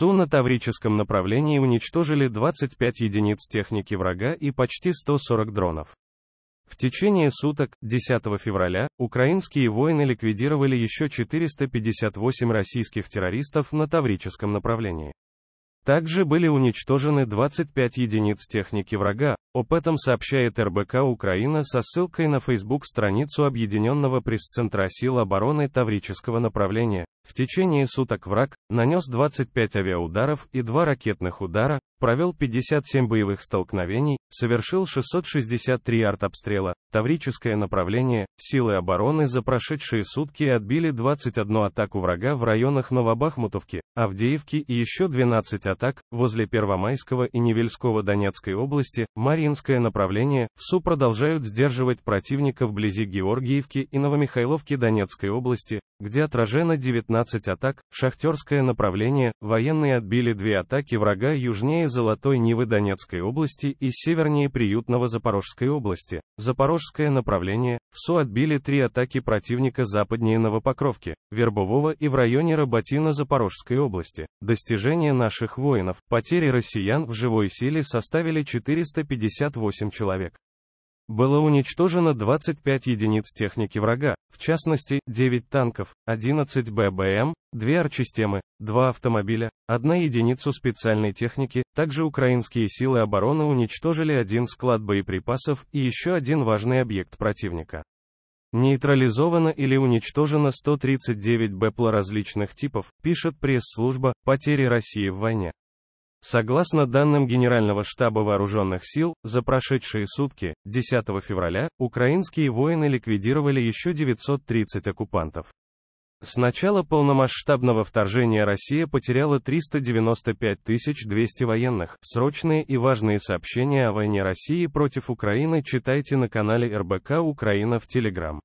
В на таврическом направлении уничтожили 25 единиц техники врага и почти 140 дронов. В течение суток, 10 февраля, украинские воины ликвидировали еще 458 российских террористов на Таврическом направлении. Также были уничтожены 25 единиц техники врага, об этом сообщает РБК Украина со ссылкой на Facebook-страницу Объединенного пресс-центра сил обороны Таврического направления. В течение суток враг нанес 25 авиаударов и 2 ракетных удара, провел 57 боевых столкновений, совершил 663 артобстрела, таврическое направление, силы обороны за прошедшие сутки отбили 21 атаку врага в районах Новобахмутовки, Авдеевки и еще 12 атак, возле Первомайского и Невельского Донецкой области, Маринское направление, в ВСУ продолжают сдерживать противника вблизи Георгиевки и Новомихайловки Донецкой области, где отражено 19 15 атак, шахтерское направление, военные отбили две атаки врага южнее Золотой Нивы Донецкой области и севернее Приютного Запорожской области. Запорожское направление, ВСУ отбили три атаки противника западнее Новопокровки, Вербового и в районе Роботина Запорожской области. Достижения наших воинов, потери россиян в живой силе составили 458 человек. Было уничтожено 25 единиц техники врага, в частности, 9 танков, 11 ББМ, 2 арчистемы, 2 автомобиля, 1 единицу специальной техники, также украинские силы обороны уничтожили один склад боеприпасов и еще один важный объект противника. Нейтрализовано или уничтожено 139 БПЛА различных типов, пишет пресс-служба «Потери России в войне». Согласно данным Генерального штаба Вооруженных сил, за прошедшие сутки, 10 февраля, украинские воины ликвидировали еще 930 оккупантов. С начала полномасштабного вторжения Россия потеряла 395 200 военных. Срочные и важные сообщения о войне России против Украины читайте на канале РБК Украина в Телеграм.